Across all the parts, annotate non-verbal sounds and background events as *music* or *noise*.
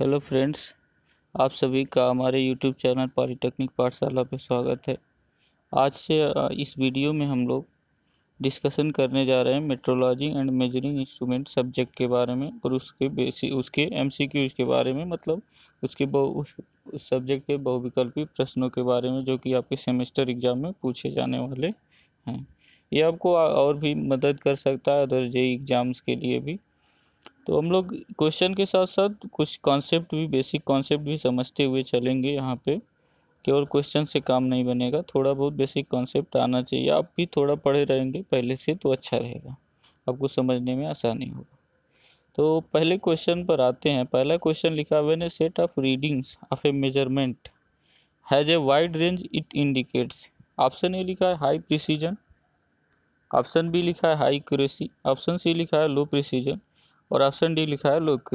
hello friends आप सभी का हमारे यूट्यूब चैनल पॉलीटेक्निक पाठशाला पर स्वागत है आज से इस वीडियो में हम लोग डिस्कशन करने जा रहे हैं metrology and measuring instrument subject के बारे में और उसके बेसिक उसके एमसीक्यूज के बारे में मतलब उसके बहु उस, उस सब्जेक्ट के बहुविकल्पी प्रश्नों के बारे में जो कि आपके सेमेस्टर एग्ज़ाम में पूछे जाने वाले हैं ये आपको और भी मदद कर सकता है अदर जे एग्ज़ाम्स के लिए भी तो हम लोग क्वेश्चन के साथ साथ कुछ कॉन्सेप्ट भी बेसिक कॉन्सेप्ट भी समझते हुए चलेंगे यहाँ पे केवल क्वेश्चन से काम नहीं बनेगा थोड़ा बहुत बेसिक कॉन्सेप्ट आना चाहिए आप भी थोड़ा पढ़े रहेंगे पहले से तो अच्छा रहेगा आपको समझने में आसानी होगा तो पहले क्वेश्चन पर आते हैं पहला क्वेश्चन लिखा हुआ है set of readings of a measurement has a wide range it indicates option A लिखा है हाई प्रिसीजन ऑप्शन बी लिखा है हाई क्यूरेसी ऑप्शन सी लिखा है लो प्रिसीजन और ऑप्शन डी लिखा है लोक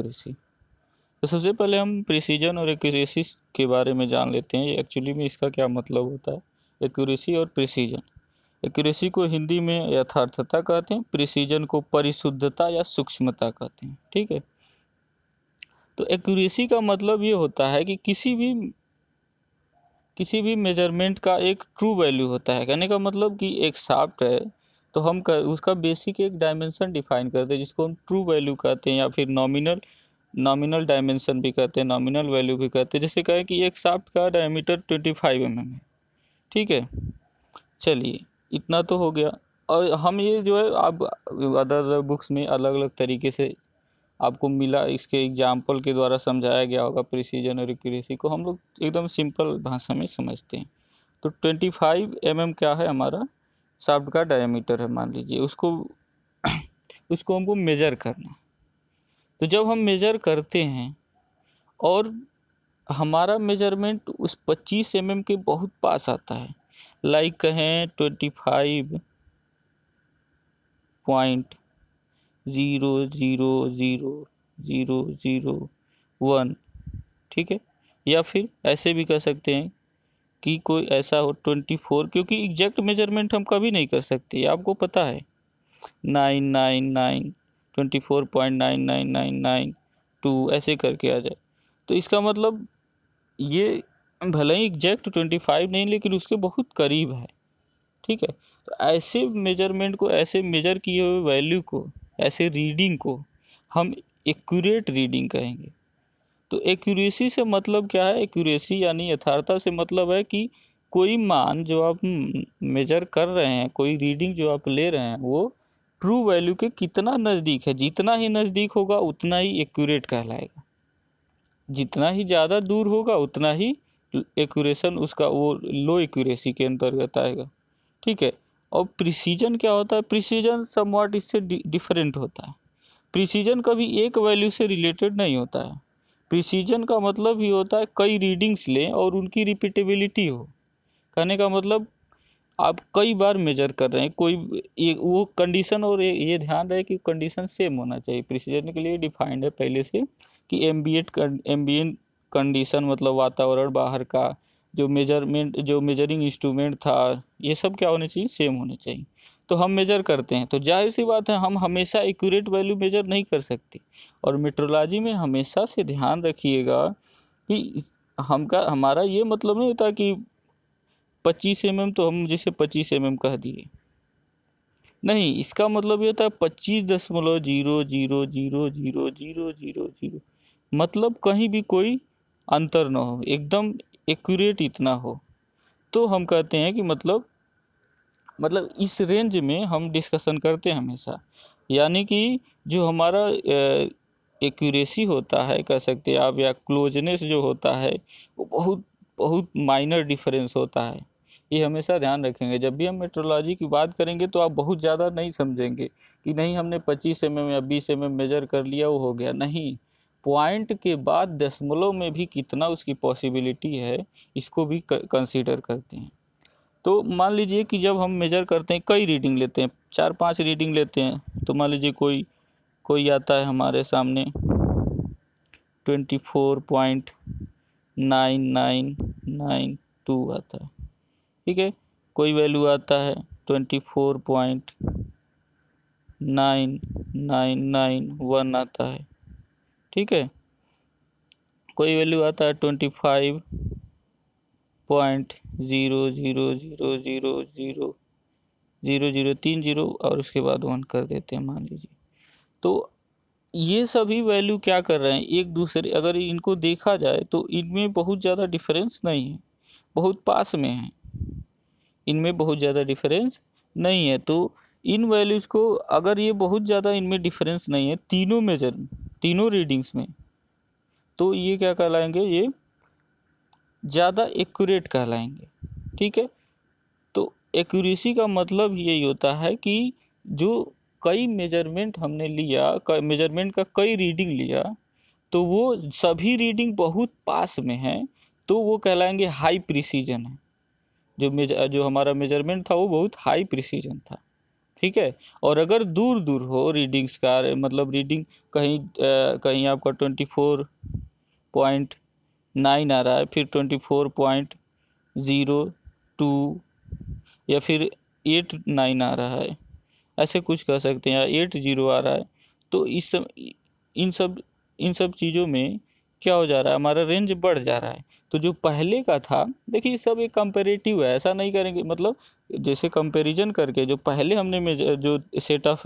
तो सबसे पहले हम प्रिसीजन और एक्यूरेसी के बारे में जान लेते हैं एक्चुअली में इसका क्या मतलब होता है एक्यूरेसी और प्रिसीजन एक्यूरेसी को हिंदी में यथार्थता कहते हैं प्रिसीजन को परिशुद्धता या सूक्ष्मता कहते हैं ठीक है तो एक्यूरेसी का मतलब ये होता है कि किसी भी किसी भी मेजरमेंट का एक ट्रू वैल्यू होता है कहने का मतलब कि एक साफ्ट है तो हम कर उसका बेसिक एक डायमेंशन डिफाइन करते हैं जिसको हम ट्रू वैल्यू कहते हैं या फिर नॉमिनल नॉमिनल डायमेंशन भी कहते हैं नॉमिनल वैल्यू भी कहते हैं जैसे कहें कि एक साफ्ट का diameter twenty five M M है ठीक है चलिए इतना तो हो गया और हम ये जो है आप अदर अदर बुक्स में अलग अलग तरीके से आपको मिला इसके एग्जाम्पल के द्वारा समझाया गया होगा प्रिसीजन और एक्यूरेसी को हम लोग एकदम सिंपल भाषा में समझते हैं तो ट्वेंटी फाइव एम एम क्या है हमारा शाफ्ट का डायमीटर है मान लीजिए उसको उसको हमको मेज़र करना तो जब हम मेज़र करते हैं और हमारा मेजरमेंट उस पच्चीस एम mm के बहुत पास आता है लाइक कहें twenty five point zero zero zero zero zero one ठीक है या फिर ऐसे भी कह सकते हैं कि कोई ऐसा हो ट्वेंटी फोर क्योंकि एग्जैक्ट मेजरमेंट हम कभी नहीं कर सकते आपको पता है nine nine nine twenty four point nine nine nine nine two ऐसे करके आ जाए तो इसका मतलब ये भले ही एग्जैक्ट ट्वेंटी फाइव नहीं लेकिन उसके बहुत करीब है ठीक है तो ऐसे मेजरमेंट को ऐसे मेजर किए हुए वैल्यू को ऐसे रीडिंग को हम एक्यूरेट रीडिंग कहेंगे तो एक्यूरेसी से मतलब क्या है एक्यूरेसी यानी यथार्थता से मतलब है कि कोई मान जो आप मेजर कर रहे हैं कोई रीडिंग जो आप ले रहे हैं वो ट्रू वैल्यू के कितना नज़दीक है जितना ही नज़दीक होगा उतना ही एक्यूरेट कहलाएगा जितना ही ज़्यादा दूर होगा उतना ही एक्यूरेशन उसका वो लो एक्यूरेसी के अंतर्गत आएगा ठीक है और प्रिसीजन क्या होता है प्रिसीजन समवाट इससे डिफरेंट होता है प्रिसीजन कभी एक वैल्यू से रिलेटेड नहीं होता है प्रिसीजन का मतलब ही होता है कई रीडिंग्स लें और उनकी रिपीटेबिलिटी हो कहने का मतलब आप कई बार मेजर कर रहे हैं कोई ये वो कंडीशन और ये, ये ध्यान रहे कि कंडीशन सेम होना चाहिए प्रिसीजन के लिए डिफाइंड है पहले से कि एम्बिएट एम्बिएंट कंडीशन मतलब वातावरण बाहर का जो मेजरमेंट जो मेजरिंग इंस्ट्रूमेंट था ये सब क्या होने चाहिए सेम होने चाहिए तो हम मेजर करते हैं तो जाहिर सी बात है हम हमेशा एक्यूरेट वैल्यू मेजर नहीं कर सकते और मेट्रोलॉजी में हमेशा से ध्यान रखिएगा कि हमका हमारा ये मतलब नहीं होता कि पच्चीस एम mm तो हम जिसे पच्चीस एम mm कह दिए नहीं इसका मतलब ये था पच्चीस दशमलव zero zero zero zero zero zero zero मतलब कहीं भी कोई अंतर ना हो एकदम एक्यूरेट इतना हो तो हम कहते हैं कि मतलब मतलब इस रेंज में हम डिस्कशन करते हैं हमेशा यानी कि जो हमारा एक्यूरेसी होता है कह सकते हैं आप या क्लोजनेस जो होता है वो बहुत बहुत माइनर डिफरेंस होता है ये हमेशा ध्यान रखेंगे जब भी हम मेट्रोलॉजी की बात करेंगे तो आप बहुत ज़्यादा नहीं समझेंगे कि नहीं हमने पच्चीस एम mm एम या बीस एम mm मेजर कर लिया वो हो गया नहीं पॉइंट के बाद दशमलव में भी कितना उसकी पॉसिबिलिटी है इसको भी कंसीडर करते हैं तो मान लीजिए कि जब हम मेजर करते हैं कई रीडिंग लेते हैं चार पांच रीडिंग लेते हैं तो मान लीजिए कोई कोई आता है हमारे सामने twenty four point nine nine nine two आता है ठीक है कोई वैल्यू आता है twenty four point nine nine nine one आता है ठीक है कोई वैल्यू आता है twenty five point zero zero zero zero zero zero zero तीन ज़ीरो और उसके बाद वन कर देते हैं मान लीजिए तो ये सभी वैल्यू क्या कर रहे हैं एक दूसरे अगर इनको देखा जाए तो इनमें बहुत ज़्यादा डिफरेंस नहीं है बहुत पास में है इनमें बहुत ज़्यादा डिफरेंस नहीं है तो इन वैल्यूज़ को अगर ये बहुत ज़्यादा इनमें डिफरेंस नहीं है तीनों मेजर तीनों रीडिंग्स में तो ये क्या कहलाएंगे ये ज़्यादा एक्यूरेट कहलाएंगे ठीक है तो एक्यूरेसी का मतलब यही होता है कि जो कई मेजरमेंट हमने लिया मेजरमेंट का कई रीडिंग लिया तो वो सभी रीडिंग बहुत पास में हैं तो वो कहलाएंगे हाई प्रिसीजन है जो मेज जो हमारा मेजरमेंट था वो बहुत हाई प्रिसीजन था ठीक है और अगर दूर दूर हो रीडिंग्स का मतलब रीडिंग कहीं आ, कहीं आपका ट्वेंटी फोर पॉइंट नाइन आ रहा है फिर twenty four point zero two या फिर एट नाइन आ रहा है ऐसे कुछ कह सकते हैं या एट ज़ीरो आ रहा है तो इस सब इन सब इन सब चीज़ों में क्या हो जा रहा है हमारा रेंज बढ़ जा रहा है तो जो पहले का था देखिए सब एक कंपेरेटिव है ऐसा नहीं करेंगे मतलब जैसे कंपेरिजन करके जो पहले हमने में जो सेट ऑफ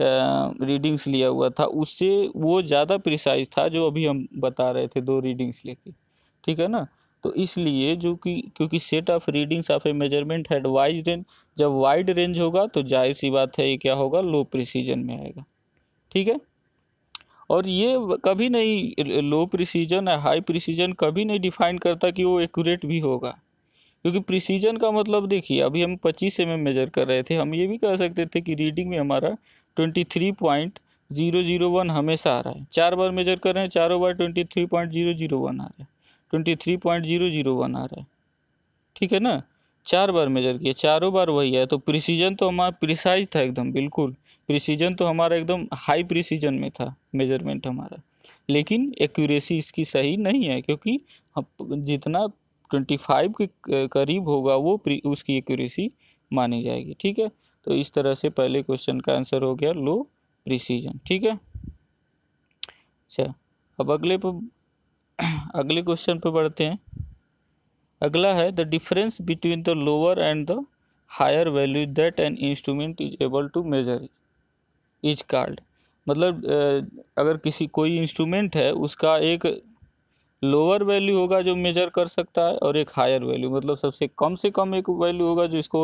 रीडिंग्स लिया हुआ था उससे वो ज़्यादा प्रिसाइज था जो अभी हम बता रहे थे दो रीडिंग्स लेके ठीक है ना तो इसलिए जो कि क्योंकि set of readings of a measurement had range जब वाइड रेंज होगा तो जाहिर सी बात है ये क्या होगा लो प्रिसीजन में आएगा ठीक है और ये कभी नहीं लो प्रिसीजन या हाई प्रिसीजन कभी नहीं डिफाइन करता कि वो एक्यूरेट भी होगा क्योंकि प्रिसीजन का मतलब देखिए अभी हम पच्चीस एम मेजर कर रहे थे हम ये भी कह सकते थे कि रीडिंग में हमारा twenty three point zero zero one हमेशा आ रहा है चार बार मेजर कर रहे हैं चारों बार twenty three point zero zero one आ रहा है twenty three point zero zero one आ रहा है ठीक है ना चार बार मेजर किया चारों बार वही है तो प्रिसीजन तो हमारा प्रिसाइज था एकदम बिल्कुल प्रिसीजन तो हमारा एकदम हाई प्रिसीजन में था मेजरमेंट हमारा लेकिन एक्यूरेसी इसकी सही नहीं है क्योंकि जितना ट्वेंटी फाइव के करीब होगा वो उसकी एक्यूरेसी मानी जाएगी ठीक है तो इस तरह से पहले क्वेश्चन का आंसर हो गया लो प्रिसीजन ठीक है अच्छा अब अगले पर *clears throat* अगले क्वेश्चन पे बढ़ते हैं अगला है the difference between the lower and the higher value that an instrument is able to measure is called मतलब अगर किसी कोई इंस्ट्रूमेंट है उसका एक लोअर वैल्यू होगा जो मेजर कर सकता है और एक हायर वैल्यू मतलब सबसे कम से कम एक वैल्यू होगा जो इसको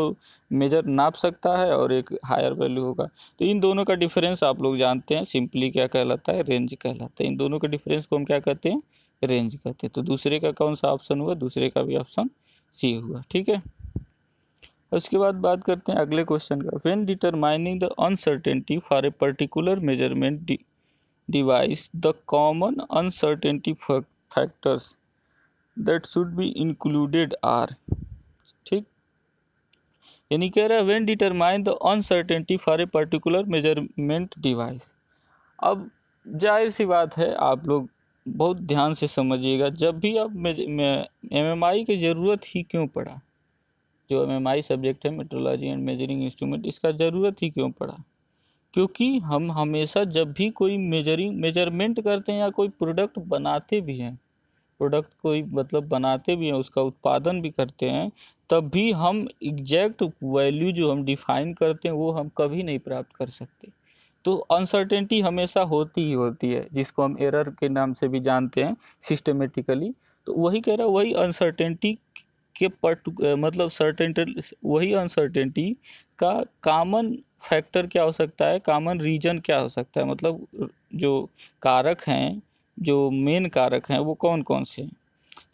मेजर नाप सकता है और एक हायर वैल्यू होगा तो इन दोनों का डिफरेंस आप लोग जानते हैं सिंपली क्या कहलाता है रेंज कहलाता है इन दोनों के डिफरेंस को हम क्या कहते हैं रेंज कहते हैं तो दूसरे का कौन सा ऑप्शन हुआ दूसरे का भी ऑप्शन सी हुआ ठीक है उसके बाद बात करते हैं अगले क्वेश्चन का when determining the uncertainty for a particular measurement device the common uncertainty factors that should be included are ठीक यानी कह रहा है when determine the uncertainty for a particular measurement device अब जाहिर सी बात है आप लोग बहुत ध्यान से समझिएगा जब भी आप एम एम आई की ज़रूरत ही क्यों पड़ा जो एम एम आई सब्जेक्ट है मेट्रोलॉजी एंड मेजरिंग इंस्ट्रूमेंट इसका ज़रूरत ही क्यों पड़ा क्योंकि हम हमेशा जब भी कोई मेजरिंग मेजरमेंट करते हैं या कोई प्रोडक्ट बनाते भी हैं प्रोडक्ट कोई मतलब बनाते भी हैं उसका उत्पादन भी करते हैं तब भी हम एग्जैक्ट वैल्यू जो हम डिफाइन करते हैं वो हम कभी नहीं प्राप्त कर सकते तो अनसर्टेनिटी हमेशा होती ही होती है जिसको हम एरर के नाम से भी जानते हैं सिस्टमेटिकली तो वही कह रहा वही अनसर्टेनिटी के पर्टू मतलब सर्टेनिटी वही अनसर्टेनिटी का कॉमन फैक्टर क्या हो सकता है कामन रीजन क्या हो सकता है मतलब जो कारक हैं जो मेन कारक हैं वो कौन कौन से हैं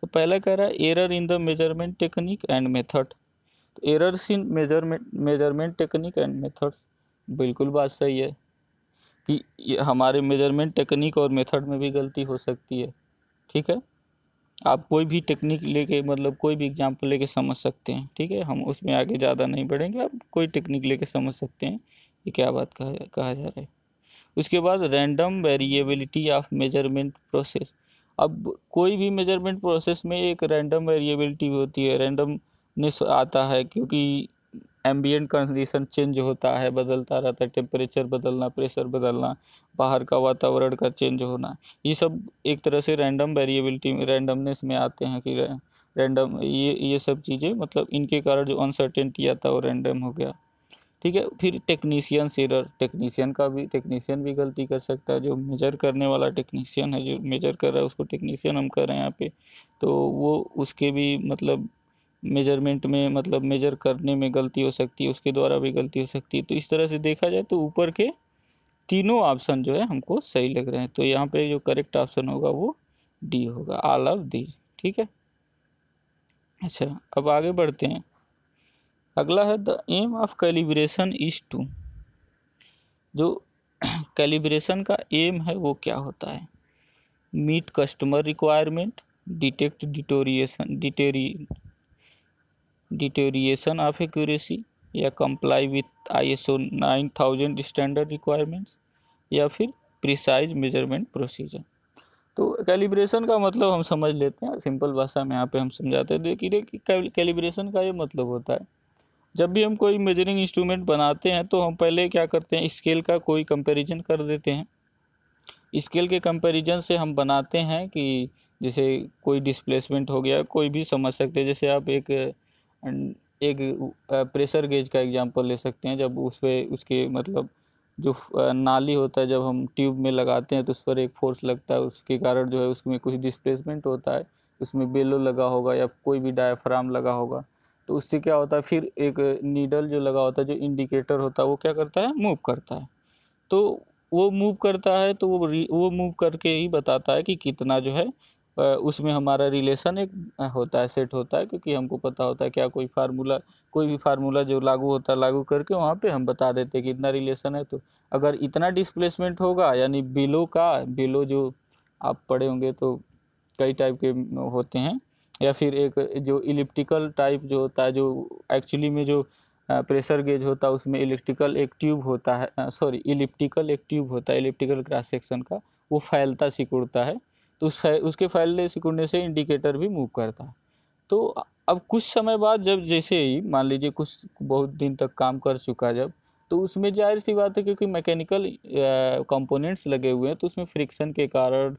तो पहला कह रहा है error in the measurement technique and method तो errors in measurement measurement technique and methods बिल्कुल बात सही है कि हमारे मेजरमेंट टेक्निक और मेथड में भी गलती हो सकती है ठीक है आप कोई भी टेक्निक लेके मतलब कोई भी एग्जाम्पल लेके समझ सकते हैं ठीक है हम उसमें आगे ज़्यादा नहीं बढ़ेंगे आप कोई टेक्निक लेके समझ सकते हैं कि क्या बात कहा जा, कहा जा रहा है उसके बाद random variability of measurement process अब कोई भी मेजरमेंट प्रोसेस में एक रैंडम वेरिएबिलिटी होती है रैंडमनेस आता है क्योंकि एम्बियट कंडीशन चेंज होता है बदलता रहता है टेम्परेचर बदलना प्रेशर बदलना बाहर का वातावरण का चेंज होना ये सब एक तरह से रैंडम वेरिएबिलिटी रैंडमनेस में आते हैं कि रैंडम ये ये सब चीज़ें मतलब इनके कारण जो अनसर्टेनिटी आता है वो रैंडम हो गया ठीक है फिर टेक्नीशियन सीरर टेक्नीशियन का भी टेक्नीशियन भी गलती कर सकता है जो मेजर करने वाला टेक्नीशियन है जो मेजर कर रहा है उसको टेक्नीशियन हम कर रहे हैं यहाँ पे तो वो उसके भी मतलब मेजरमेंट में मतलब मेजर करने में गलती हो सकती है उसके द्वारा भी गलती हो सकती है तो इस तरह से देखा जाए तो ऊपर के तीनों ऑप्शन जो है हमको सही लग रहे हैं तो यहाँ पे जो करेक्ट ऑप्शन होगा वो डी होगा आल ऑफ दी ठीक है अच्छा अब आगे बढ़ते हैं अगला है the aim of calibration is to जो कैलिब्रेशन *clears throat* का एम है वो क्या होता है meet customer requirement detect deterioration डिटेरी डिटेरिएशन ऑफ एक्यूरेसी या comply with nine 9000 standard requirements या फिर प्रिसाइज मेजरमेंट प्रोसीजर तो कैलिब्रेशन का मतलब हम समझ लेते हैं सिंपल भाषा में यहाँ पे हम समझाते हैं देखिए कैलिब्रेशन का ये मतलब होता है जब भी हम कोई मेजरिंग इंस्ट्रूमेंट बनाते हैं तो हम पहले क्या करते हैं स्केल का कोई कंपैरिजन कर देते हैं स्केल के कंपैरिजन से हम बनाते हैं कि जैसे कोई डिस्प्लेसमेंट हो गया कोई भी समझ सकते हैं जैसे आप एक एंड एक प्रेशर गेज का एग्जांपल ले सकते हैं जब उस पर उसके मतलब जो नाली होता है जब हम ट्यूब में लगाते हैं तो उस पर एक फोर्स लगता है उसके कारण जो है उसमें कुछ डिस्प्लेसमेंट होता है उसमें बेलो लगा होगा या कोई भी डायफ्राम लगा होगा तो उससे क्या होता है फिर एक नीडल जो लगा होता है जो इंडिकेटर होता है वो क्या करता है मूव करता है तो वो मूव करता है तो वो वो मूव करके ही बताता है कि कितना जो है उसमें हमारा रिलेशन एक होता है सेट होता है क्योंकि हमको पता होता है क्या कोई फार्मूला कोई भी फार्मूला जो लागू होता है लागू करके वहाँ पे हम बता देते हैं कि इतना रिलेशन है तो अगर इतना डिस्प्लेसमेंट होगा यानी बिलो का बिलो जो आप पढ़े होंगे तो कई टाइप के होते हैं या फिर एक जो इलिप्टिकल टाइप जो होता है जो एक्चुअली में जो प्रेशर गेज होता है उसमें इलेक्ट्रिकल एक ट्यूब होता है सॉरी इलिप्टिकल एक ट्यूब होता है इलिप्टिकल क्रॉस सेक्शन का वो फैलता सिकुड़ता है तो उस फै, उसके फैलने सिकुड़ने से इंडिकेटर भी मूव करता है तो अब कुछ समय बाद जब जैसे ही मान लीजिए कुछ बहुत दिन तक काम कर चुका जब तो उसमें जाहिर सी बात है क्योंकि मैकेनिकल कंपोनेंट्स लगे हुए हैं तो उसमें फ्रिक्शन के कारण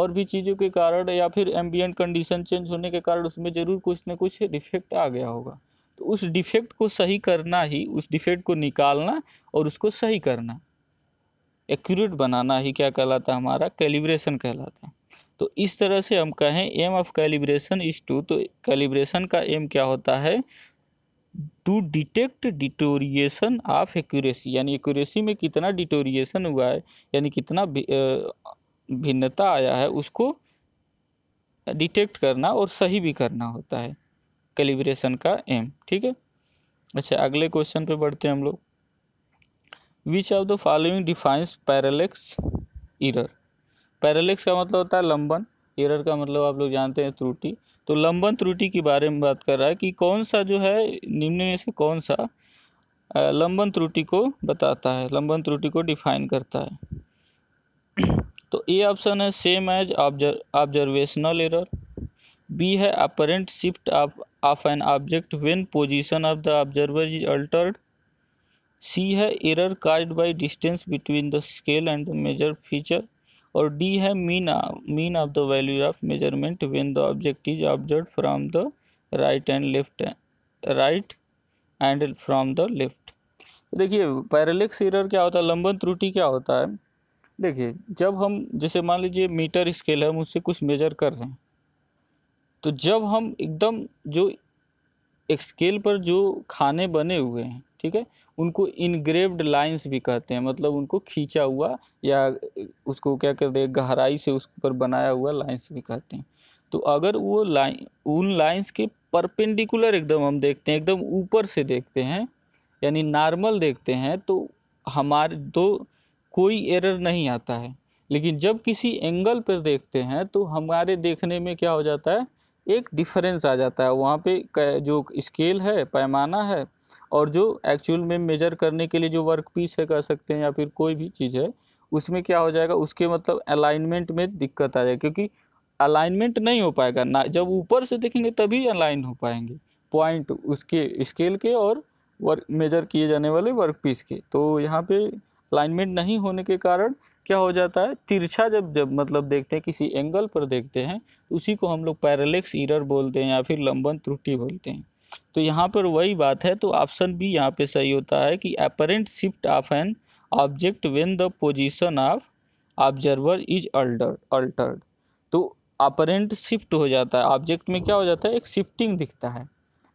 और भी चीज़ों के कारण या फिर एम्बियंट कंडीशन चेंज होने के कारण उसमें ज़रूर कुछ ना कुछ डिफेक्ट आ गया होगा तो उस डिफेक्ट को सही करना ही उस डिफेक्ट को निकालना और उसको सही करना एक्यूरेट बनाना ही क्या कहलाता है हमारा कैलिब्रेशन कहलाता है तो इस तरह से हम कहें aim of calibration is to तो कैलिब्रेशन का एम क्या होता है to detect deterioration of accuracy यानी एक्यूरेसी में कितना डिटोरिएशन हुआ है यानी कितना भिन्नता आया है उसको डिटेक्ट करना और सही भी करना होता है कैलिब्रेशन का एम ठीक है अच्छा अगले क्वेश्चन पे बढ़ते हैं हम लोग which of the following defines parallax error parallax का मतलब होता है लंबन एरर का मतलब आप लोग जानते हैं त्रुटि तो लंबन त्रुटि के बारे में बात कर रहा है कि कौन सा जो है निम्न में से कौन सा लंबन त्रुटि को बताता है लंबन त्रुटि को डिफाइन करता है *clears throat* तो ए ऑप्शन है same as observational error B है apparent shift of an object when position of the observer is altered C है error caused by distance between the scale and the measure feature और D है mean mean of the value of measurement when the object is observe from the right and left right and from the left देखिए parallax error क्या होता है लंबन त्रुटि क्या होता है देखिए जब हम जैसे मान लीजिए मीटर स्केल है हम उससे कुछ मेजर कर रहे हैं तो जब हम एकदम जो एक स्केल पर जो खाने बने हुए हैं ठीक है उनको इनग्रेव्ड लाइंस भी कहते हैं मतलब उनको खींचा हुआ या उसको क्या कहते हैं गहराई से उस पर बनाया हुआ लाइंस भी कहते हैं तो अगर वो लाइन उन लाइंस के परपेंडिकुलर एकदम हम देखते हैं एकदम ऊपर से देखते हैं यानी नॉर्मल देखते हैं तो हमारे तो कोई एरर नहीं आता है लेकिन जब किसी एंगल पर देखते हैं तो हमारे देखने में क्या हो जाता है एक डिफरेंस आ जाता है वहाँ पे जो स्केल है पैमाना है और जो एक्चुअल में मेजर करने के लिए जो वर्क पीस है कह सकते हैं या फिर कोई भी चीज़ है उसमें क्या हो जाएगा उसके मतलब अलाइनमेंट में दिक्कत आ जाएगी क्योंकि अलाइनमेंट नहीं हो पाएगा ना जब ऊपर से देखेंगे तभी अलाइन हो पाएंगे पॉइंट उसके स्केल के और वर्क मेजर किए जाने वाले वर्क पीस के तो यहाँ पे अलाइनमेंट नहीं होने के कारण क्या हो जाता है तिरछा जब जब मतलब देखते हैं किसी एंगल पर देखते हैं उसी को हम लोग पैरलेक्स ईरर बोलते हैं या फिर लंबन त्रुटि बोलते हैं तो यहाँ पर वही बात है तो ऑप्शन बी यहाँ पे सही होता है कि apparent shift of an object when the position of observer is alter altered तो अपरेंट शिफ्ट हो जाता है ऑब्जेक्ट में क्या हो जाता है एक शिफ्टिंग दिखता है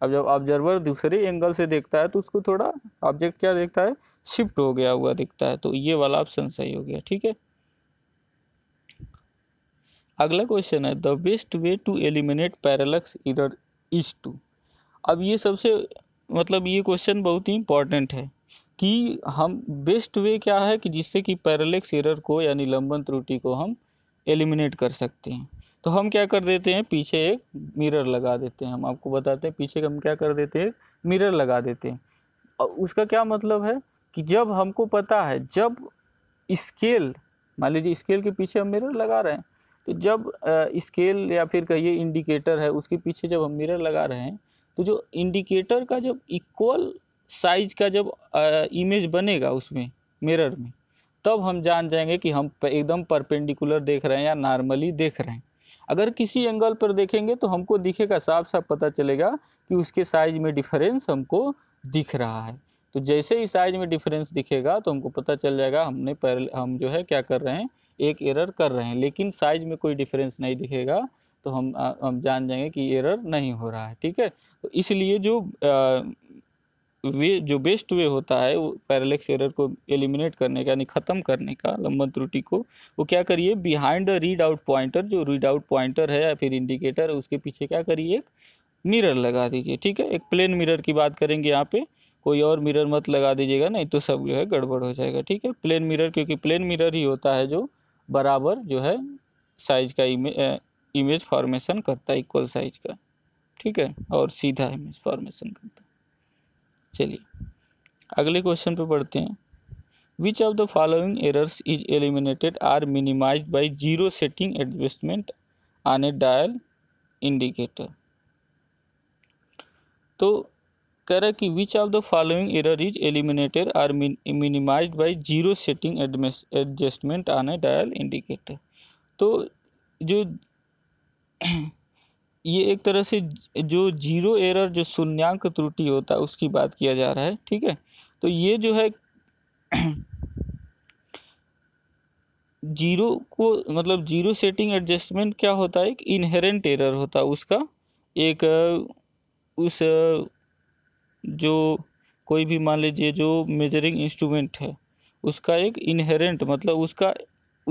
अब जब ऑब्जर्वर दूसरे एंगल से देखता है तो उसको थोड़ा ऑब्जेक्ट क्या देखता है शिफ्ट हो गया हुआ दिखता है तो ये वाला ऑप्शन सही हो गया ठीक है अगला क्वेश्चन है the best way to eliminate parallax इधर इज टू अब ये सबसे मतलब ये क्वेश्चन बहुत ही इम्पॉर्टेंट है कि हम बेस्ट वे क्या है कि जिससे कि पैरलेक्स एरर को यानी लंबन त्रुटि को हम एलिमिनेट कर सकते हैं तो हम क्या कर देते हैं पीछे एक मिरर लगा देते हैं हम आपको बताते हैं पीछे हम क्या कर देते हैं मिरर लगा देते हैं और उसका क्या मतलब है कि जब हमको पता है जब स्केल मान लीजिए स्केल के पीछे हम मिरर लगा रहे हैं तो जब स्केल या फिर कहिए इंडिकेटर है उसके पीछे जब हम मिरर लगा रहे हैं तो जो इंडिकेटर का जब इक्वल साइज का जब इमेज बनेगा उसमें मिरर में तब हम जान जाएंगे कि हम एकदम परपेंडिकुलर देख रहे हैं या नॉर्मली देख रहे हैं अगर किसी एंगल पर देखेंगे तो हमको दिखेगा साफ साफ पता चलेगा कि उसके साइज में डिफरेंस हमको दिख रहा है तो जैसे ही साइज में डिफरेंस दिखेगा तो हमको पता चल जाएगा हमने पहले हम जो है क्या कर रहे हैं एक एरर कर रहे हैं लेकिन साइज में कोई डिफरेंस नहीं दिखेगा तो हम हम जान जाएंगे कि एरर नहीं हो रहा है ठीक है तो इसलिए जो आ, वे जो बेस्ट वे होता है वो पैरलेक्स एरर को एलिमिनेट करने का यानी ख़त्म करने का लंबन त्रुटि को वो क्या करिए बिहाइंड रीड आउट पॉइंटर जो रीड आउट पॉइंटर है या फिर इंडिकेटर है उसके पीछे क्या करिए एक मिरर लगा दीजिए ठीक है एक प्लेन मिरर की बात करेंगे यहाँ पे कोई और मिरर मत लगा दीजिएगा नहीं तो सब जो है गड़बड़ हो जाएगा ठीक है प्लेन मिरर क्योंकि प्लेन मिरर ही होता है जो बराबर जो है साइज का इमेज फॉर्मेशन करता है इक्वल साइज का ठीक है और सीधा इमेज फॉर्मेशन करता है चलिए अगले क्वेश्चन पे बढ़ते हैं which of the following errors is eliminated or minimize by zero setting adjustment on a dial indicator तो कह रहा है कि which of the following error is eliminated or minimize by zero setting adjustment on a dial indicator तो जो *clears throat* ये एक तरह से जो जीरो एरर जो शून्यंक त्रुटि होता है उसकी बात किया जा रहा है ठीक है तो ये जो है जीरो *clears throat* को मतलब जीरो सेटिंग एडजस्टमेंट क्या होता है एक इनहेरेंट एरर होता है उसका एक उस जो कोई भी मान लीजिए जो मेजरिंग इंस्ट्रूमेंट है उसका एक इनहेरेंट मतलब उसका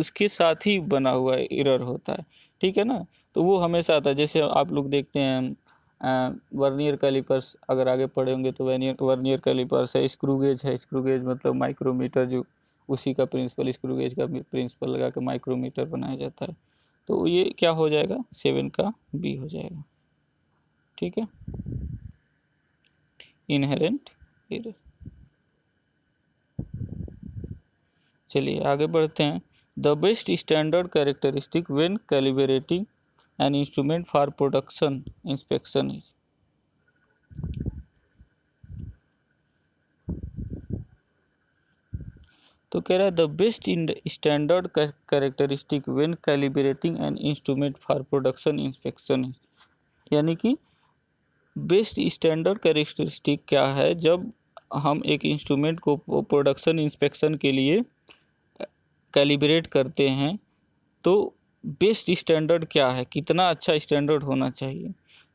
उसके साथ ही बना हुआ एरर होता है ठीक है ना तो वो हमेशा आता है जैसे आप लोग देखते हैं वर्नियर कैलिपर्स अगर आगे पढ़े होंगे तो वर्नियर वर्नियर कैलिपर्स है स्क्रूगेज है स्क्रूगेज मतलब माइक्रोमीटर जो उसी का प्रिंसिपल स्क्रूगेज का प्रिंसिपल लगा के माइक्रोमीटर बनाया जाता है तो ये क्या हो जाएगा सेवन का बी हो जाएगा ठीक है इनहेरेंट एरर चलिए आगे बढ़ते हैं the best standard characteristic when calibrating an instrument for production inspection is तो कह रहा है the best in standard characteristic when calibrating an instrument for production inspection यानी कि बेस्ट स्टैंडर्ड कैरेक्टरिस्टिक क्या है जब हम एक इंस्ट्रूमेंट को प्रोडक्शन इंस्पेक्शन के लिए कैलिब्रेट करते हैं तो बेस्ट स्टैंडर्ड क्या है कितना अच्छा स्टैंडर्ड होना चाहिए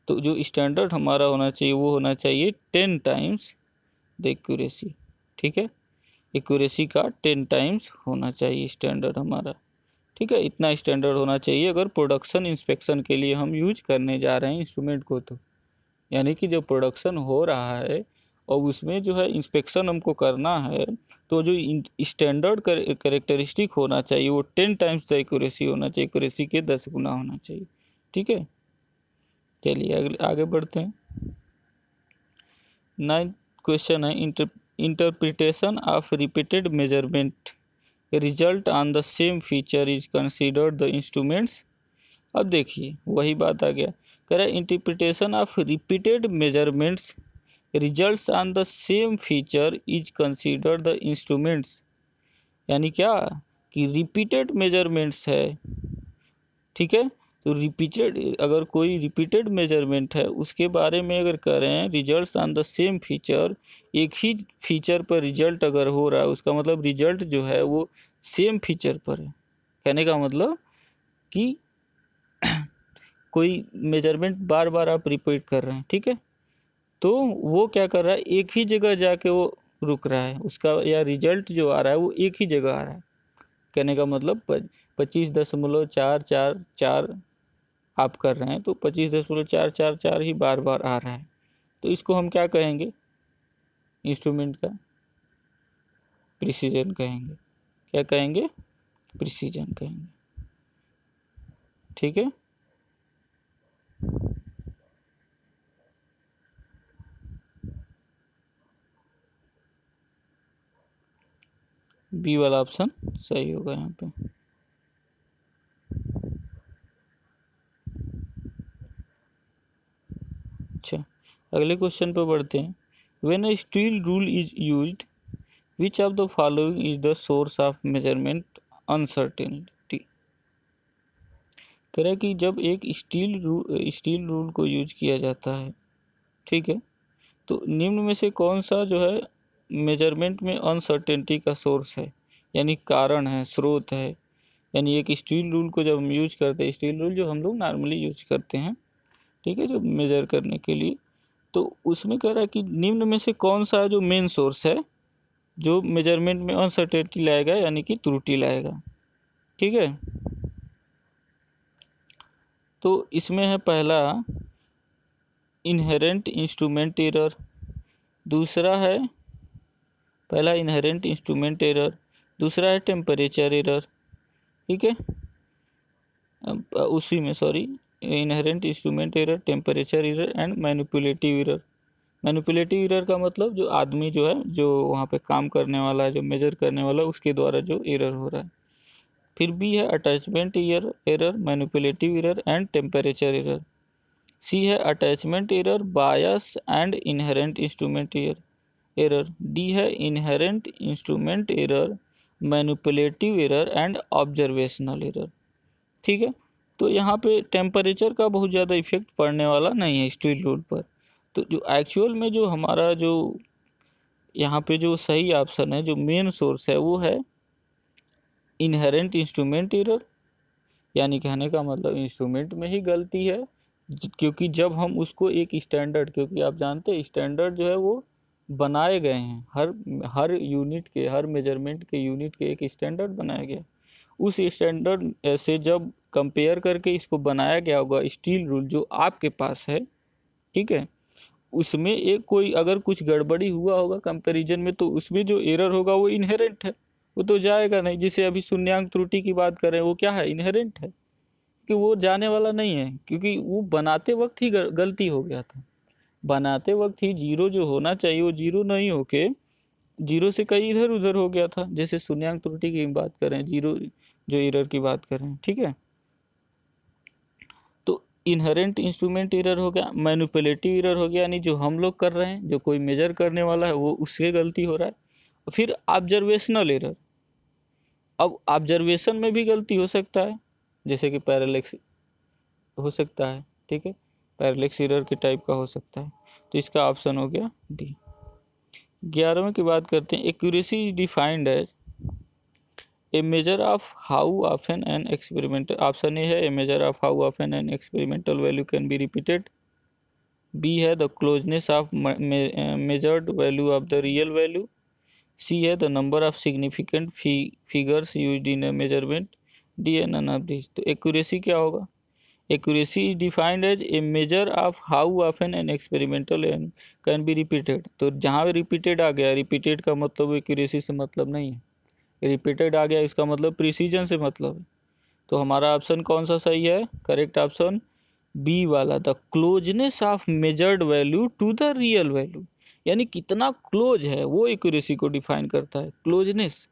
तो जो स्टैंडर्ड हमारा होना चाहिए वो होना चाहिए टेन टाइम्स द एक्यूरेसी ठीक है एक्यूरेसी का टेन टाइम्स होना चाहिए स्टैंडर्ड हमारा ठीक है इतना स्टैंडर्ड होना चाहिए अगर प्रोडक्शन इंस्पेक्शन के लिए हम यूज करने जा रहे हैं इंस्ट्रूमेंट को तो यानी कि जो प्रोडक्शन हो रहा है और उसमें जो है इंस्पेक्शन हमको करना है तो जो स्टैंडर्ड करेक्टरिस्टिक होना चाहिए वो टेन टाइम्स द एक्यूरेसी होना चाहिए एक्यूरेसी के दस गुना होना चाहिए ठीक है चलिए अगले आगे बढ़ते हैं नाइन्थ क्वेश्चन है inter interpretation of repeated measurement result on the same feature is considered the instruments अब देखिए वही बात आ गया कह रहा है interpretation of repeated measurements results on the same feature is consider the instruments यानी क्या कि रिपीटेड मेजरमेंट्स है ठीक है तो रिपीटेड अगर कोई रिपीटेड मेजरमेंट है उसके बारे में अगर कह रहे हैं results on the same feature एक ही फीचर पर रिजल्ट अगर हो रहा है उसका मतलब रिजल्ट जो है वो सेम फीचर पर है कहने का मतलब कि *clears throat* कोई मेजरमेंट बार बार आप रिपीट कर रहे हैं ठीक है तो वो क्या कर रहा है एक ही जगह जाके वो रुक रहा है उसका या रिजल्ट जो आ रहा है वो एक ही जगह आ रहा है कहने का मतलब पच्चीस दशमलव चार चार चार आप कर रहे हैं तो पच्चीस दशमलव चार चार चार ही बार बार आ रहा है तो इसको हम क्या कहेंगे इंस्ट्रूमेंट का प्रिसीजन कहेंगे क्या कहेंगे प्रिसीजन कहेंगे ठीक है बी वाला ऑप्शन सही होगा यहाँ पे अच्छा अगले क्वेश्चन पर बढ़ते हैं when a steel rule is use which of the following is the source of measurement uncertainty कह रहा कि जब एक स्टील रूल स्टील रूल को यूज किया जाता है ठीक है तो निम्न में से कौन सा जो है मेजरमेंट में अनसर्टेनिटी का सोर्स है यानी कारण है स्रोत है यानी एक स्टील रूल को जब हम यूज करते हैं स्टील रूल जो हम लोग नॉर्मली यूज करते हैं ठीक है जो मेजर करने के लिए तो उसमें कह रहा है कि निम्न में से कौन सा जो मेन सोर्स है जो मेजरमेंट में अनसर्टेनिटी लाएगा यानी कि त्रुटि लाएगा ठीक है तो इसमें है पहला इनहेरेंट इंस्ट्रूमेंट एरर दूसरा है पहला इनहेरेंट इंस्ट्रूमेंट एरर दूसरा है टेम्परेचर एरर ठीक है उसी में sorry inherent instrument error temperature error and manipulative error manipulative error का मतलब जो आदमी जो है जो वहाँ पे काम करने वाला है जो मेजर करने वाला उसके द्वारा जो एरर हो रहा है फिर बी है attachment error error manipulative error and temperature error C है attachment error bias and inherent instrument error error D है inherent instrument error manipulative error and observational error ठीक है तो यहाँ पे टेम्परेचर का बहुत ज़्यादा इफेक्ट पड़ने वाला नहीं है स्टील रोड पर तो जो एक्चुअल में जो हमारा जो यहाँ पे जो सही ऑप्शन है जो मेन सोर्स है वो है इनहेरेंट इंस्ट्रूमेंट एरर यानी कहने का मतलब इंस्ट्रूमेंट में ही गलती है क्योंकि जब हम उसको एक स्टैंडर्ड क्योंकि आप जानते हैं स्टैंडर्ड जो है वो बनाए गए हैं हर हर यूनिट के हर मेजरमेंट के यूनिट के एक स्टैंडर्ड बनाया गया उस स्टैंडर्ड से जब कंपेयर करके इसको बनाया गया होगा स्टील रूल जो आपके पास है ठीक है उसमें एक कोई अगर कुछ गड़बड़ी हुआ होगा कंपैरिजन में तो उसमें जो एरर होगा वो इनहेरेंट है वो तो जाएगा नहीं जिसे अभी शून्यंक त्रुटि की बात करें वो क्या है इनहेरेंट है कि वो जाने वाला नहीं है क्योंकि वो बनाते वक्त ही गलती हो गया था बनाते वक्त ही जीरो जो होना चाहिए वो जीरो नहीं होके जीरो से कई इधर उधर हो गया था जैसे शून्यंक त्रुटि की बात करें जीरो जो इरर की बात करें ठीक है तो इनहरेंट इंस्ट्रूमेंट इरर हो गया मैनुपलेटिव इरर हो गया यानी जो हम लोग कर रहे हैं जो कोई मेजर करने वाला है वो उससे गलती हो रहा है फिर ऑब्जर्वेशनल इरर अब ऑब्जर्वेशन में भी गलती हो सकता है जैसे कि पैरालेक्स हो सकता है ठीक है पैरलेक्स इरर के टाइप का हो सकता है तो इसका ऑप्शन हो गया डी ग्यारहवें की बात करते हैं accuracy is defined as a measure of how of an experimental option A है a measure of how of an experimental value can be repeated B है the closeness of measured value of the real value C है the number of significant figures use in measurement D an an of this तो accuracy क्या होगा accuracy is defined as a measure of how of an an experimental and can be repeated तो जहाँ repeated आ गया repeated का मतलब accuracy से मतलब नहीं है रिपीटेड आ गया इसका मतलब प्रिसीजन से मतलब है तो हमारा ऑप्शन कौन सा सही है करेक्ट ऑप्शन बी वाला the closeness of measured value to the real value यानी कितना क्लोज है वो एक्यूरेसी को डिफाइन करता है क्लोजनेस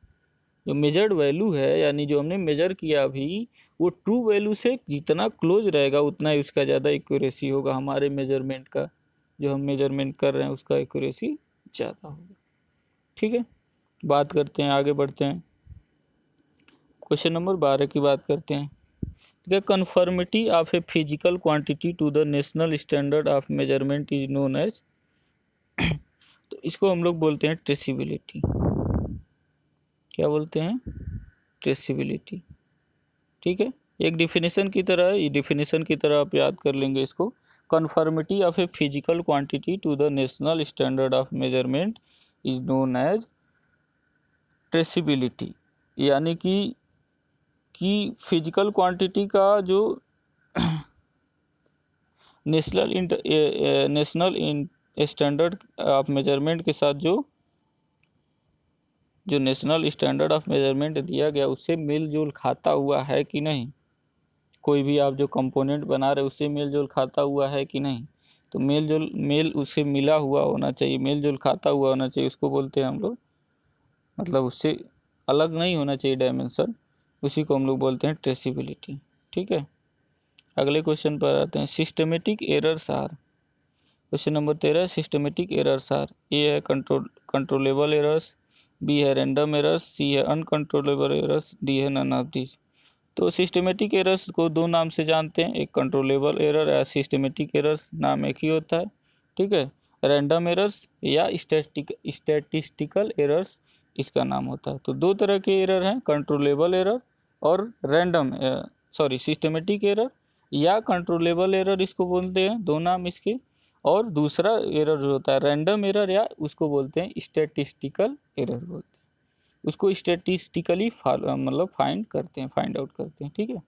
जो मेजर्ड वैल्यू है यानी जो हमने मेजर किया अभी वो ट्रू वैल्यू से जितना क्लोज रहेगा उतना ही उसका ज़्यादा एक्यूरेसी होगा हमारे मेजरमेंट का जो हम मेजरमेंट कर रहे हैं उसका एक्यूरेसी ज़्यादा होगा ठीक है बात करते हैं आगे बढ़ते हैं क्वेश्चन नंबर बारह की बात करते हैं ठीक है conformity of a physical quantity to the national standard of measurement is known as तो इसको हम लोग बोलते हैं ट्रेसिबिलिटी क्या बोलते हैं ट्रेसिबिलिटी ठीक है एक डिफिनेशन की तरह ये डिफिनेशन की तरह आप याद कर लेंगे इसको conformity of a physical quantity to the national standard of measurement is known as traceability यानी कि कि फिजिकल क्वांटिटी का जो national international standard of measurement के साथ जो जो नेशनल स्टैंडर्ड ऑफ मेजरमेंट दिया गया उससे मिलजुल खाता हुआ है कि नहीं कोई भी आप जो कंपोनेंट बना रहे उससे मेलजोल खाता हुआ है कि नहीं तो मेल जोल मेल उससे मिला हुआ होना चाहिए मेल जुल खाता हुआ होना चाहिए उसको बोलते हैं हम लोग मतलब उससे अलग नहीं होना चाहिए डायमेंशन उसी को हम लोग बोलते हैं ट्रेसिबिलिटी ठीक है अगले क्वेश्चन पर आते हैं systematic errors are question number तेरह सिस्टमेटिक एरर्स आर ये है कंट्रोल कंट्रोलेबल एरर्स बी है रैंडम एरर्स सी है अनकंट्रोलेबल एरर्स डी है नन ऑफ दिस तो सिस्टमेटिक एरर्स को दो नाम से जानते हैं एक कंट्रोलेबल एरर या सिस्टमेटिक एरर्स नाम एक ही होता है ठीक है रैंडम एरर्स या स्टैटिक स्टैटिस्टिकल एरर्स इसका नाम होता है तो दो तरह के एरर हैं कंट्रोलेबल एरर और रैंडम सॉरी सिस्टमेटिक एरर या कंट्रोलेबल एरर इसको बोलते हैं दो नाम इसके और दूसरा एरर जो होता है रैंडम एरर या उसको बोलते हैं स्टेटिस्टिकल एरर बोलते हैं उसको स्टेटिस्टिकली मतलब फाइंड करते हैं फाइंड आउट करते हैं ठीक है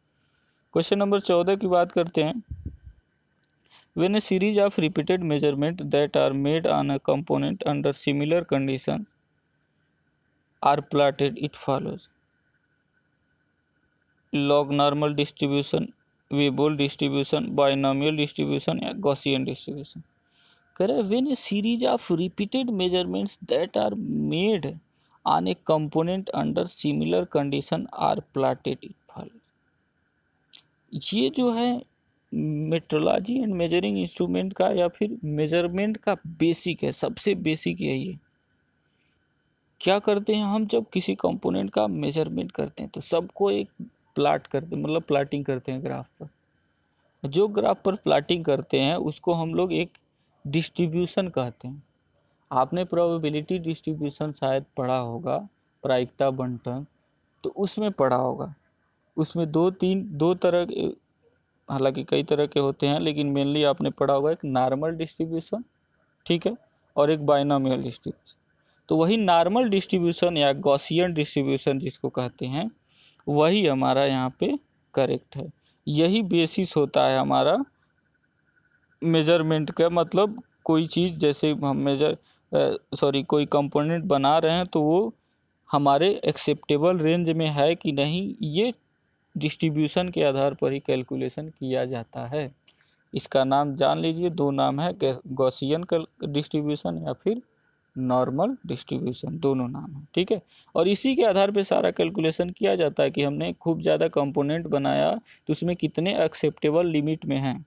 क्वेश्चन नंबर चौदह की बात करते हैं when a series of repeated measurement that are made on a component under similar condition are plotted it follows log normal distribution Weibull distribution binomial distribution या गॉसियन डिस्ट्रीब्यूशन कह रहे when a series of repeated measurements that are made on a component under similar condition are plotted it fall ये जो है metrology and measuring instrument का या फिर measurement का बेसिक है सबसे बेसिक है ये क्या करते हैं हम जब किसी कंपोनेंट का मेजरमेंट करते हैं तो सबको एक प्लाट करते मतलब प्लाटिंग करते हैं ग्राफ पर जो ग्राफ पर प्लाटिंग करते हैं उसको हम लोग एक डिस्ट्रीब्यूशन कहते हैं आपने प्रोबेबिलिटी डिस्ट्रीब्यूशन शायद पढ़ा होगा प्रायिकता बंटन तो उसमें पढ़ा होगा उसमें दो तीन दो तरह के हालांकि कई तरह के होते हैं लेकिन मेनली आपने पढ़ा होगा एक नॉर्मल डिस्ट्रीब्यूशन ठीक है और एक बाइनामियल डिस्ट्रीब्यूशन तो वही नॉर्मल डिस्ट्रीब्यूशन या गॉसियन डिस्ट्रीब्यूशन जिसको कहते हैं वही हमारा यहाँ पे करेक्ट है यही बेसिस होता है हमारा मेजरमेंट का मतलब कोई चीज़ जैसे हम मेजर सॉरी कोई कंपोनेंट बना रहे हैं तो वो हमारे एक्सेप्टेबल रेंज में है कि नहीं ये डिस्ट्रीब्यूशन के आधार पर ही कैलकुलेशन किया जाता है इसका नाम जान लीजिए दो नाम है का डिस्ट्रीब्यूशन या फिर नॉर्मल डिस्ट्रीब्यूशन दोनों नाम है ठीक है और इसी के आधार पे सारा कैलकुलेशन किया जाता है कि हमने खूब ज़्यादा कंपोनेंट बनाया तो उसमें कितने एक्सेप्टेबल लिमिट में हैं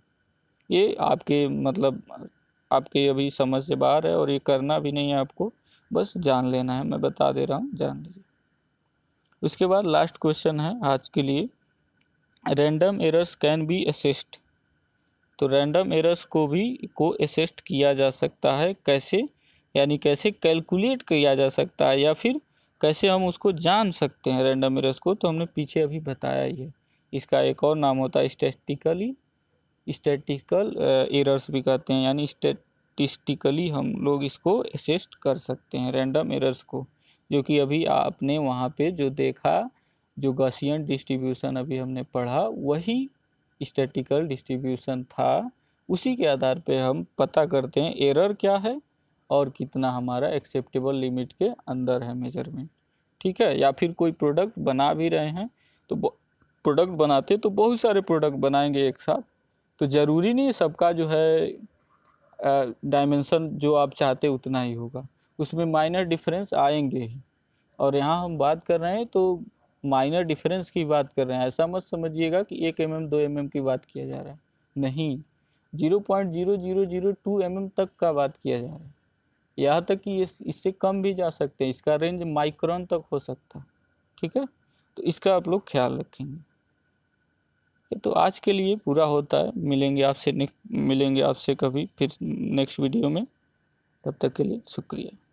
ये आपके मतलब आपके अभी समझ से बाहर है और ये करना भी नहीं है आपको बस जान लेना है मैं बता दे रहा हूँ जान लीजिए उसके बाद लास्ट क्वेश्चन है आज के लिए random errors can be assessed तो रैंडम एरर्स को भी को असिस्ट किया जा सकता है कैसे यानी कैसे कैलकुलेट किया जा सकता है या फिर कैसे हम उसको जान सकते हैं रैंडम एरर्स को तो हमने पीछे अभी बताया ही है इसका एक और नाम होता है स्टेटिकली स्टेटिकल एरर्स भी कहते हैं यानी स्टेटिस्टिकली हम लोग इसको असेस्ट कर सकते हैं रैंडम एरर्स को जो कि अभी आपने वहाँ पे जो देखा जो गसियन डिस्ट्रीब्यूशन अभी हमने पढ़ा वही स्टेटिकल डिस्ट्रीब्यूशन था उसी के आधार पे हम पता करते हैं एरर क्या है और कितना हमारा एक्सेप्टेबल लिमिट के अंदर है मेजरमेंट ठीक है या फिर कोई प्रोडक्ट बना भी रहे हैं तो प्रोडक्ट बनाते तो बहुत सारे प्रोडक्ट बनाएंगे एक साथ तो ज़रूरी नहीं सबका जो है डायमेंसन जो आप चाहते उतना ही होगा उसमें माइनर डिफरेंस आएंगे ही और यहाँ हम बात कर रहे हैं तो माइनर डिफरेंस की बात कर रहे हैं ऐसा मत समझिएगा कि एक एम mm, एम दो एम mm एम की बात किया जा रहा है नहीं zero point zero zero zero two M M तक का बात किया जा रहा है यहाँ तक कि इस, इससे कम भी जा सकते हैं इसका रेंज माइक्रॉन तक हो सकता है ठीक है तो इसका आप लोग ख्याल रखेंगे तो आज के लिए पूरा होता है मिलेंगे आपसे मिलेंगे आपसे कभी फिर नेक्स्ट वीडियो में तब तक के लिए शुक्रिया